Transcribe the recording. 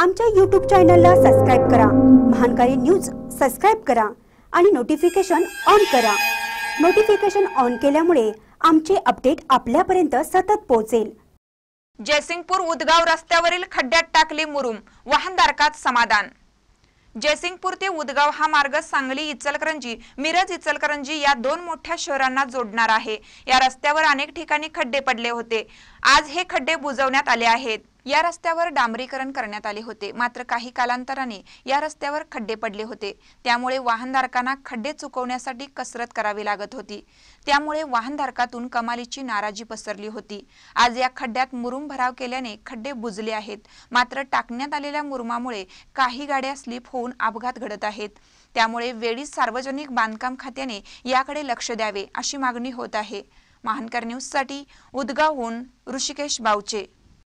आमच्या यूट्यूब चॅनलला सबस्क्राईब करा महानकारी न्यूज सबस्क्राईब करा आणि नोटिफिकेशन ऑन करा नोटिफिकेशन ऑन केल्यामुळे आमचे अपडेट आपल्यापर्यंत सतत पोहोचेल जयसिंगपूर उदगाव रस्त्यावरील खड्ड्यात टाकले मुरुम वाहनधारकात समाधान जयसिंगपूर ते उदगाव हा मार्ग सांगली इचलकरंजी मिरज इचलकरंजी या दोन मोठ्या शहरांना जोडणार आहे या रस्त्यावर अनेक ठिकाणी खड्डे पडले होते आज हे खड्डे बुजवण्यात आले आहेत या रस्त्यावर डांबरीकरण करण्यात आले होते मात्र काही कालांतराने या रस्त्यावर खड्डे पडले होते त्यामुळे वाहनधारकांना खड्डे चुकवण्यासाठी कसरत करावी लागत होती त्यामुळे वाहनधारकातून कमालीची नाराजी पसरली होती आज या खड्ड्यात मुरुम भराव केल्याने खड्डे बुजले आहेत मात्र टाकण्यात आलेल्या मुरुमामुळे काही गाड्या स्लिप होऊन अपघात घडत आहेत त्यामुळे वेळीच सार्वजनिक बांधकाम खात्याने याकडे लक्ष द्यावे अशी मागणी होत आहे महानकर न्यूजसाठी उदगावहून ऋषिकेश बावचे